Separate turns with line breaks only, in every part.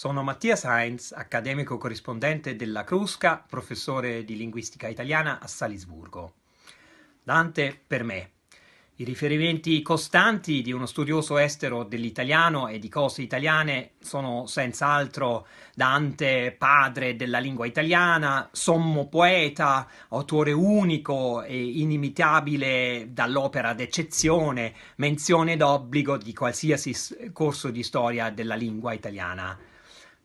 Sono Mattia Sainz, accademico corrispondente della Crusca, professore di linguistica italiana a Salisburgo. Dante per me. I riferimenti costanti di uno studioso estero dell'italiano e di cose italiane sono senz'altro Dante, padre della lingua italiana, sommo poeta, autore unico e inimitabile dall'opera d'eccezione, menzione d'obbligo di qualsiasi corso di storia della lingua italiana.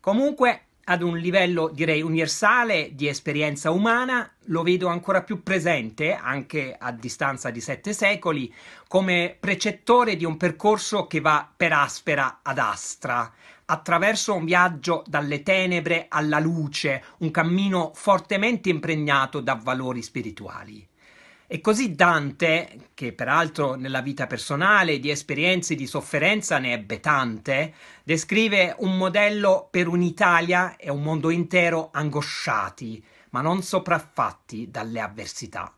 Comunque, ad un livello direi universale di esperienza umana, lo vedo ancora più presente, anche a distanza di sette secoli, come precettore di un percorso che va per aspera ad astra, attraverso un viaggio dalle tenebre alla luce, un cammino fortemente impregnato da valori spirituali. E così Dante, che peraltro nella vita personale di esperienze di sofferenza ne ebbe tante, descrive un modello per un'Italia e un mondo intero angosciati, ma non sopraffatti dalle avversità.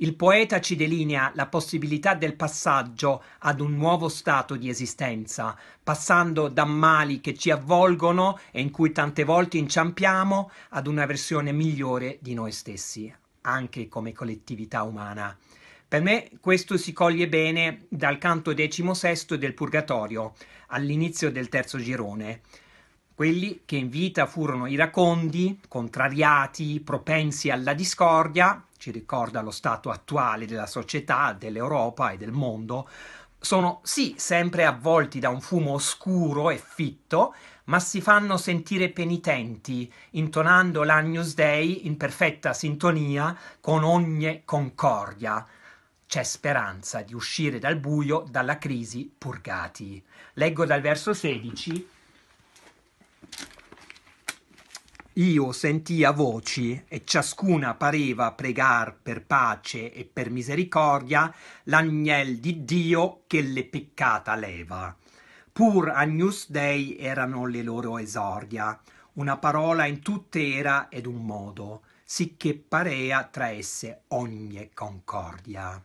Il poeta ci delinea la possibilità del passaggio ad un nuovo stato di esistenza, passando da mali che ci avvolgono e in cui tante volte inciampiamo ad una versione migliore di noi stessi, anche come collettività umana. Per me questo si coglie bene dal canto XVI del Purgatorio, all'inizio del terzo girone. Quelli che in vita furono iracondi, contrariati, propensi alla discordia, ci ricorda lo stato attuale della società, dell'Europa e del mondo, sono sì sempre avvolti da un fumo oscuro e fitto, ma si fanno sentire penitenti, intonando l'Agnus Dei in perfetta sintonia con ogni concordia. C'è speranza di uscire dal buio, dalla crisi, purgati. Leggo dal verso 16 Io sentia voci, e ciascuna pareva pregar per pace e per misericordia l'agnel di Dio che le peccata leva. Pur agnus Dei erano le loro esordia, una parola in tutte era ed un modo, sicché parea tra esse ogni concordia.